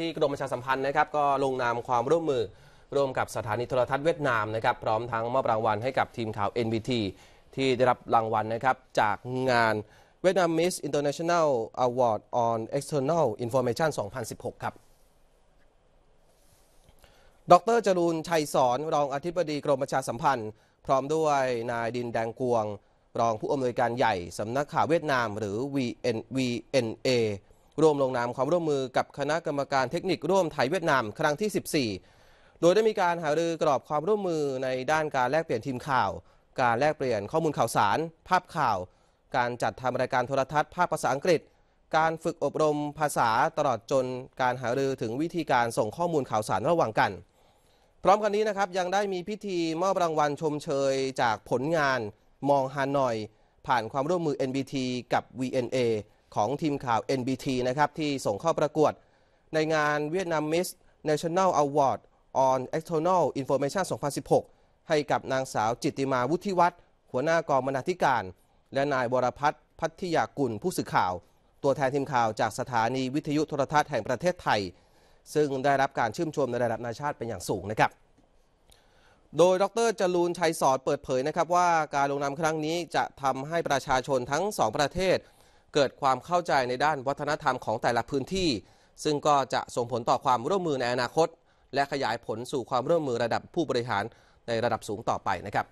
ที่กรมประชาสัมพันธ์นะครับก็ลงนามความร่วมมือ ร่วมกับสถานีโทรทัศน์เวียดนามนะครับ พร้อมทั้งมอบรางวัลให้กับทีมข่าว NBT ที่ได้รับรางวัลนะครับจากงาน Vietnam Miss International Award on External Information 2016 ครับดรจรูนชัยสอนรองอธิบดี กรมประชาสัมพันธ์ พร้อมด้วยนายดินแดงกวงรองผู้อำนวยการใหญ่สำนักข่าวเวียดนามหรือ VNVNA ร่วมลงนามความร่วมมือกับคณะกรรมการเทคนิคร่วมไทยเวียดนามครั้งที่ 14 โดยได้มีการหารือกรอบความร่วมมือในด้านการแลกเปลี่ยนทีมข่าว การแลกเปลี่ยนข้อมูลข่าวสารภาพข่าว การจัดทำรายการโทรทัศน์ ภาพภาษาอังกฤษ การฝึกอบรมภาษาตลอดจน การหารือถึงวิธีการส่งข้อมูลข่าวสารระหว่างกัน พร้อมกันนี้นะครับยังได้มีพิธีมอบรางวัลชมเชยจากผลงาน มองฮานอย ผ่านความร่วมมือ NBT กับ VNA ของทีมข่าว NBT นะครับ ที่ส่งเข้าประกวดในงานเวียดนามมิส National Award on External Information 2016 ให้กับนางสาวจิตติมาวุฒิวัฒน์หัวหน้ากองบรรณาธิการ และนายวรพัฒน์พัทยากุลผู้สื่อข่าว ตัวแทนทีมข่าวจากสถานีวิทยุโทรทัศน์แห่งประเทศไทย ซึ่งได้รับการชื่นชมในระดับนานาชาติเป็นอย่างสูงนะครับ โดยดรจรูนชัยสอนเปิดเผยนะครับว่าการลงนามครั้งนี้จะทำให้ประชาชนทั้ง 2 ประเทศเกิดความเข้าใจในด้านวัฒนธรรมของแต่ละพื้นที่ ซึ่งก็จะส่งผลต่อความร่วมมือในอนาคต และขยายผลสู่ความร่วมมือระดับผู้บริหารในระดับสูงต่อไปนะครับ